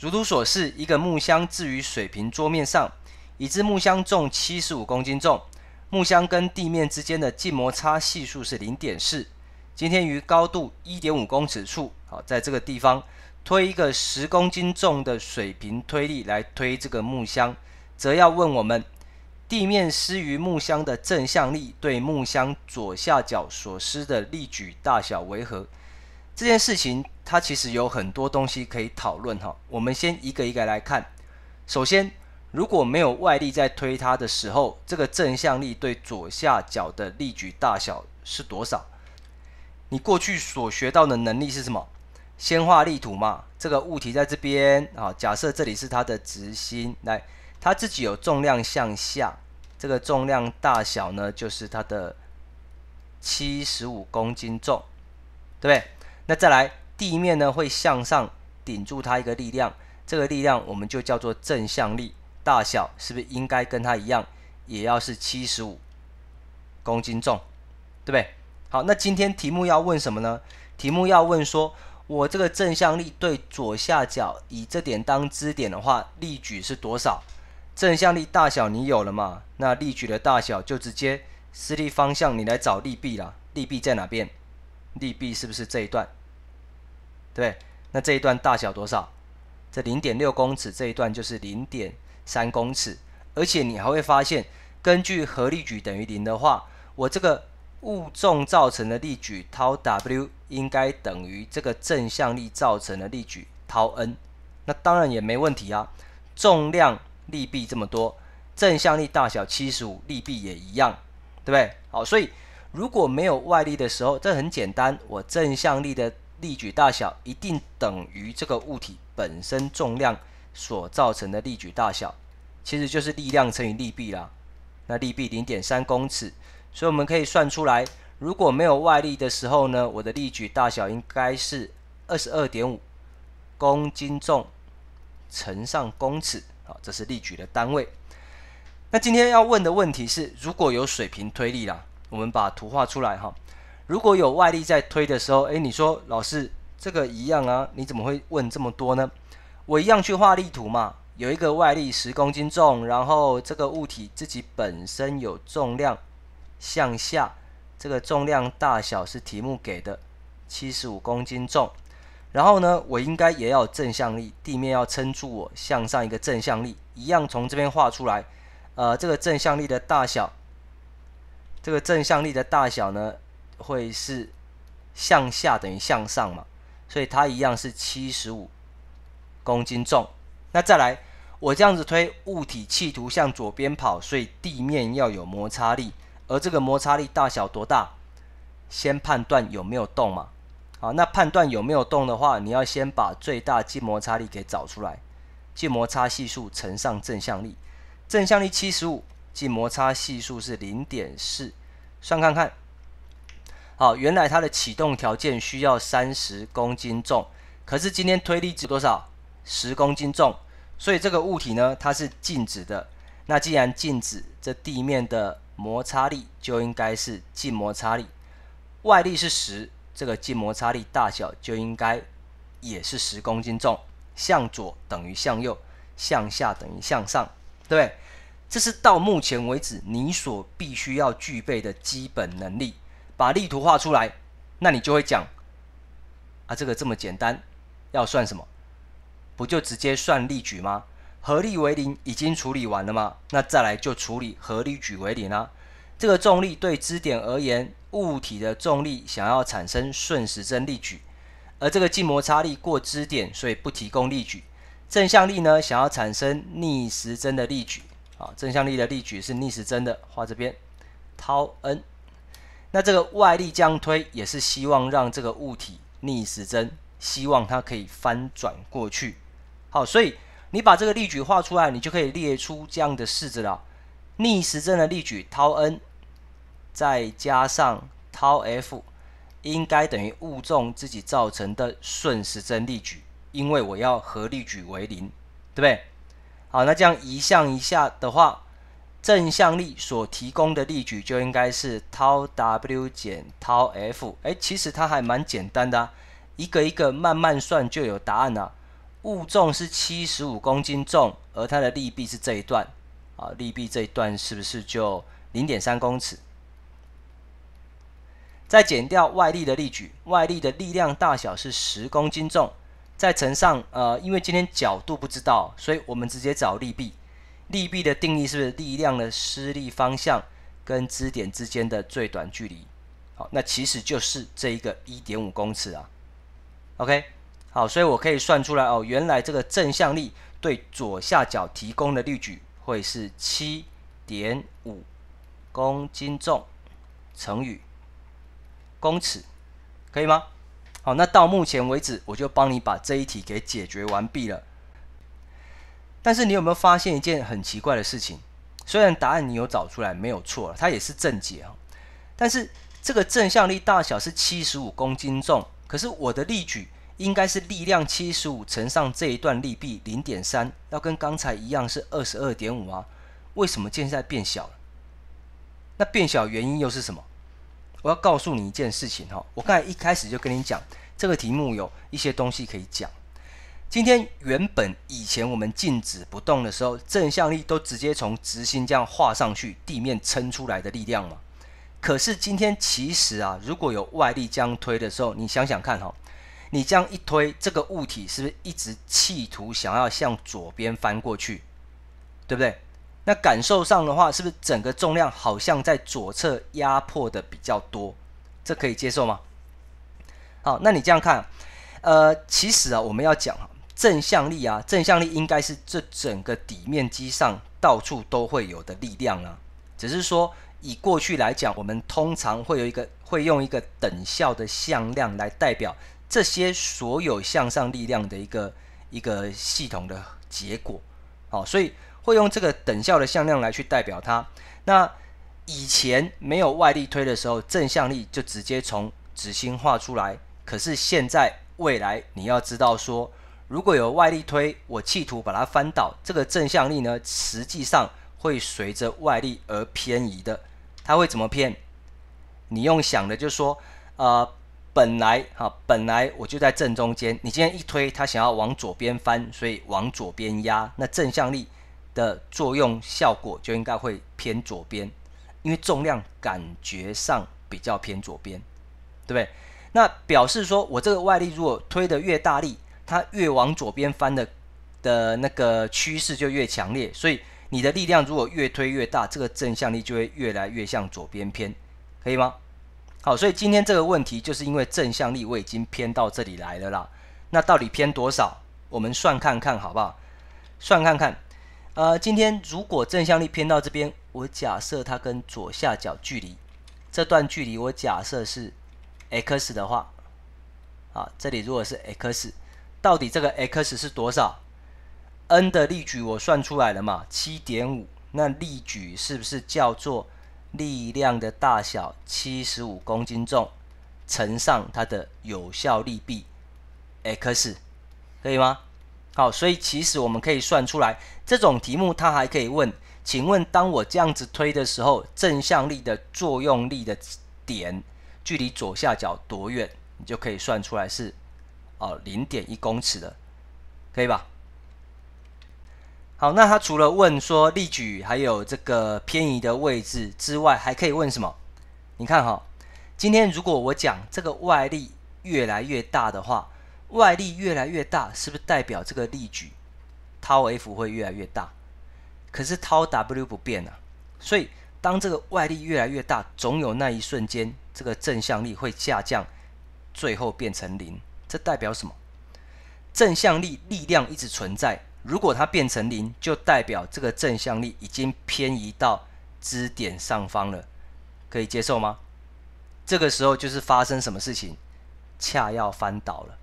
如图所示，一个木箱置于水平桌面上，已知木箱重七十五公斤重，木箱跟地面之间的静摩擦系数是零点四。今天于高度一点五公尺处，好，在这个地方推一个十公斤重的水平推力来推这个木箱，则要问我们，地面施于木箱的正向力对木箱左下角所施的力矩大小为何？这件事情它其实有很多东西可以讨论哈，我们先一个一个来看。首先，如果没有外力在推它的时候，这个正向力对左下角的力矩大小是多少？你过去所学到的能力是什么？先画力图嘛。这个物体在这边啊，假设这里是它的直心，来，它自己有重量向下，这个重量大小呢就是它的七十五公斤重，对不对？那再来，地面呢会向上顶住它一个力量，这个力量我们就叫做正向力，大小是不是应该跟它一样，也要是七十五公斤重，对不对？好，那今天题目要问什么呢？题目要问说，我这个正向力对左下角以这点当支点的话，力矩是多少？正向力大小你有了吗？那力矩的大小就直接施力方向你来找力臂了，力臂在哪边？力臂是不是这一段？对，那这一段大小多少？这零点六公尺，这一段就是零点三公尺。而且你还会发现，根据合力矩等于零的话，我这个物重造成的力矩 tau w 应该等于这个正向力造成的力矩 tau n。那当然也没问题啊，重量力臂这么多，正向力大小七十五，力臂也一样，对不对？好，所以如果没有外力的时候，这很简单，我正向力的力矩大小一定等于这个物体本身重量所造成的力矩大小，其实就是力量乘以力臂啦。那力臂零点三公尺，所以我们可以算出来，如果没有外力的时候呢，我的力矩大小应该是二十二点五公斤重乘上公尺，好，这是力矩的单位。那今天要问的问题是，如果有水平推力啦，我们把图画出来哈。如果有外力在推的时候，诶，你说老师这个一样啊？你怎么会问这么多呢？我一样去画力图嘛。有一个外力十公斤重，然后这个物体自己本身有重量向下，这个重量大小是题目给的七十五公斤重。然后呢，我应该也要正向力，地面要撑住我向上一个正向力，一样从这边画出来。呃，这个正向力的大小，这个正向力的大小呢？会是向下等于向上嘛？所以它一样是七十五公斤重。那再来，我这样子推物体，企图向左边跑，所以地面要有摩擦力。而这个摩擦力大小多大？先判断有没有动嘛？好，那判断有没有动的话，你要先把最大静摩擦力给找出来，静摩擦系数乘上正向力，正向力七十五，静摩擦系数是零点四，算看看。好，原来它的启动条件需要三十公斤重，可是今天推力值多少？十公斤重，所以这个物体呢，它是静止的。那既然静止，这地面的摩擦力就应该是静摩擦力。外力是十，这个静摩擦力大小就应该也是十公斤重。向左等于向右，向下等于向上，对对？这是到目前为止你所必须要具备的基本能力。把力图画出来，那你就会讲啊，这个这么简单，要算什么？不就直接算力矩吗？合力为零已经处理完了吗？那再来就处理合力矩为零啦。这个重力对支点而言，物体的重力想要产生顺时针力矩，而这个静摩擦力过支点，所以不提供力矩。正向力呢，想要产生逆时针的力矩，啊，正向力的力矩是逆时针的，画这边涛 n 那这个外力样推，也是希望让这个物体逆时针，希望它可以翻转过去。好，所以你把这个例举画出来，你就可以列出这样的式子了：逆时针的力矩 tau n，再加上 tau f，应该等于物重自己造成的顺时针力矩，因为我要合力矩为零，对不对？好，那这样移项一下的话。正向力所提供的力矩就应该是 tau W 减 tau F，哎，其实它还蛮简单的，啊，一个一个慢慢算就有答案了。物重是七十五公斤重，而它的力臂是这一段，啊，力臂这一段是不是就零点三公尺？再减掉外力的力矩，外力的力量大小是十公斤重，再乘上，呃，因为今天角度不知道，所以我们直接找力臂。力臂的定义是不是力量的施力方向跟支点之间的最短距离？好，那其实就是这一个一点五公尺啊。OK，好，所以我可以算出来哦，原来这个正向力对左下角提供的力矩会是七点五公斤重乘以公尺，可以吗？好，那到目前为止，我就帮你把这一题给解决完毕了。但是你有没有发现一件很奇怪的事情？虽然答案你有找出来，没有错了，它也是正解啊。但是这个正向力大小是七十五公斤重，可是我的力矩应该是力量七十五乘上这一段力臂零点三，要跟刚才一样是二十二点五啊。为什么现在变小了？那变小原因又是什么？我要告诉你一件事情哈，我刚才一开始就跟你讲，这个题目有一些东西可以讲。今天原本以前我们静止不动的时候，正向力都直接从直心这样画上去，地面撑出来的力量嘛。可是今天其实啊，如果有外力这样推的时候，你想想看哈，你这样一推，这个物体是不是一直企图想要向左边翻过去？对不对？那感受上的话，是不是整个重量好像在左侧压迫的比较多？这可以接受吗？好，那你这样看，呃，其实啊，我们要讲正向力啊，正向力应该是这整个底面积上到处都会有的力量啊。只是说以过去来讲，我们通常会有一个会用一个等效的向量来代表这些所有向上力量的一个一个系统的结果。好，所以会用这个等效的向量来去代表它。那以前没有外力推的时候，正向力就直接从纸心画出来。可是现在未来你要知道说。如果有外力推我，企图把它翻倒，这个正向力呢，实际上会随着外力而偏移的。它会怎么偏？你用想的就说，呃，本来哈，本来我就在正中间，你今天一推，它想要往左边翻，所以往左边压。那正向力的作用效果就应该会偏左边，因为重量感觉上比较偏左边，对不对？那表示说我这个外力如果推的越大力，它越往左边翻的的那个趋势就越强烈，所以你的力量如果越推越大，这个正向力就会越来越向左边偏，可以吗？好，所以今天这个问题就是因为正向力我已经偏到这里来了啦。那到底偏多少？我们算看看好不好？算看看。呃，今天如果正向力偏到这边，我假设它跟左下角距离这段距离我假设是 x 的话，啊，这里如果是 x。到底这个 x 是多少？N 的力矩我算出来了嘛，七点五。那力矩是不是叫做力量的大小七十五公斤重乘上它的有效力臂 x，可以吗？好，所以其实我们可以算出来，这种题目它还可以问，请问当我这样子推的时候，正向力的作用力的点距离左下角多远？你就可以算出来是。哦，零点一公尺的，可以吧？好，那他除了问说力矩还有这个偏移的位置之外，还可以问什么？你看哈，今天如果我讲这个外力越来越大的话，外力越来越大，是不是代表这个力矩 tau F 会越来越大？可是 tau W 不变啊，所以当这个外力越来越大，总有那一瞬间，这个正向力会下降，最后变成零。这代表什么？正向力力量一直存在，如果它变成零，就代表这个正向力已经偏移到支点上方了，可以接受吗？这个时候就是发生什么事情，恰要翻倒了，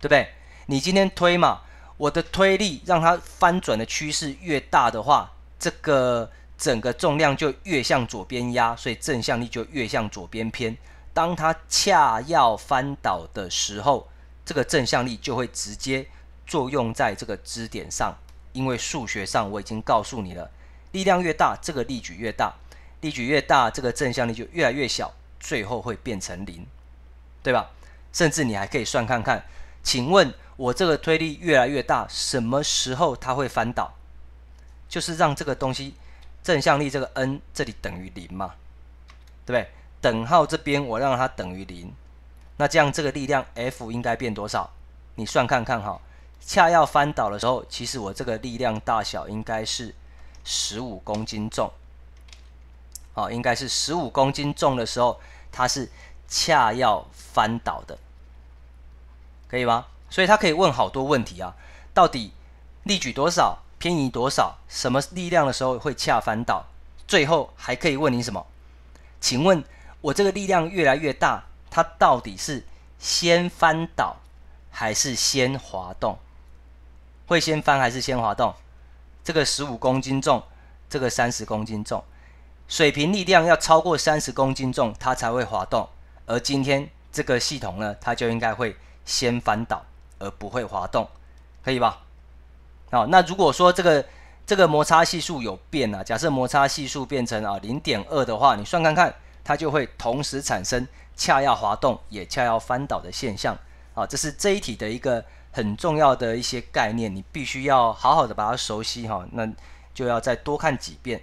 对不对？你今天推嘛，我的推力让它翻转的趋势越大的话，这个整个重量就越向左边压，所以正向力就越向左边偏。当它恰要翻倒的时候，这个正向力就会直接作用在这个支点上，因为数学上我已经告诉你了，力量越大，这个力矩越大，力矩越大，这个正向力就越来越小，最后会变成零，对吧？甚至你还可以算看看，请问我这个推力越来越大，什么时候它会翻倒？就是让这个东西正向力这个 N 这里等于零嘛，对不对？等号这边我让它等于零。那这样这个力量 F 应该变多少？你算看看哈，恰要翻倒的时候，其实我这个力量大小应该是十五公斤重。好，应该是十五公斤重的时候，它是恰要翻倒的，可以吗？所以它可以问好多问题啊，到底力矩多少，偏移多少，什么力量的时候会恰翻倒？最后还可以问你什么？请问我这个力量越来越大。它到底是先翻倒还是先滑动？会先翻还是先滑动？这个十五公斤重，这个三十公斤重，水平力量要超过三十公斤重，它才会滑动。而今天这个系统呢，它就应该会先翻倒，而不会滑动，可以吧？好，那如果说这个这个摩擦系数有变啊，假设摩擦系数变成啊零点二的话，你算看看，它就会同时产生。恰要滑动，也恰要翻倒的现象啊，这是这一题的一个很重要的一些概念，你必须要好好的把它熟悉哈，那就要再多看几遍。